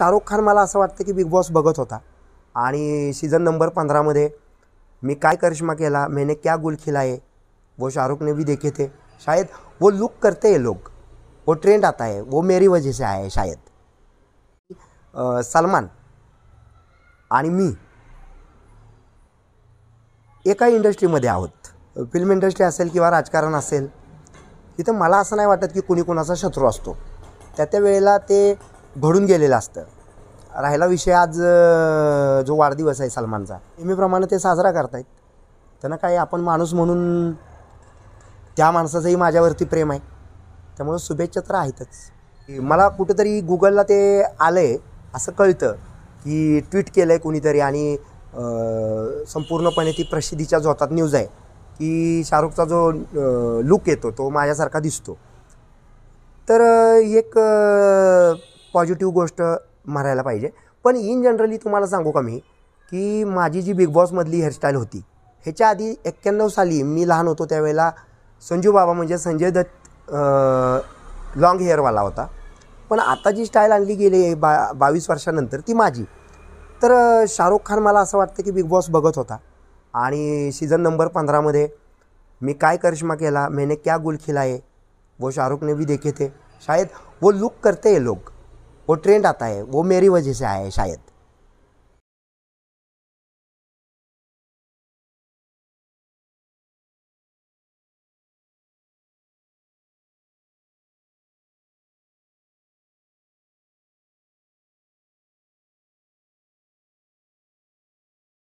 शाहरुख खान मला असं वाटतं की बिग बॉस बघत होता आणि सीझन नंबर पंधरामध्ये मी काय करिश्मा केला मैंने क्या गुल खिला वो व शाहरुखने भी देखे थे शायद वो लुक करते आहे लोक वो ट्रेंड आता आहे वो मेरी वजह से आहे शायद सलमान आणि मी एका इंडस्ट्रीमध्ये आहोत फिल्म इंडस्ट्री असेल किंवा राजकारण असेल तिथं मला असं नाही वाटत की कुणी कुणाचा शत्रू असतो त्या त्या वेळेला ते घडून गेलेलं असतं राहिला विषय आज जो वाढदिवस आहे सलमानचा नेहमीप्रमाणे ते साजरा करतायत त्यांना काय आपण माणूस म्हणून त्या माणसाचंही माझ्यावरती प्रेम आहे त्यामुळं शुभेच्छा तर आहेतच मला कुठंतरी गुगलला ते आलं आहे असं कळतं की ट्विट केलं आहे कुणीतरी आणि संपूर्णपणे ती प्रसिद्धीच्या झोतात न्यूज आहे की शाहरुखचा जो लुक येतो तो माझ्यासारखा दिसतो तर एक पॉझिटिव्ह गोष्ट म्हणायला पाहिजे पण इन जनरली तुम्हाला सांगू का मी की माझी जी बिग बॉसमधली हेअरस्टाईल होती ह्याच्या आधी एक्क्याण्णव साली मी लहान होतो त्यावेळेला संजू बाबा म्हणजे संजय दत्त लाँग हेअरवाला होता पण आता जी स्टाईल आणली गेली आहे बा बावीस वर्षानंतर ती माझी तर शाहरुख खान मला असं वाटतं की बिग बॉस बघत होता आणि सीझन नंबर पंधरामध्ये मी काय करिश्मा केला मैंने क्या गुल खिलाए वो शाहरुखने बी भी देखे थे शायद वो लुक करते हे लोक वो ट्रेंड आता है वो मेरी वजह से आया है शायद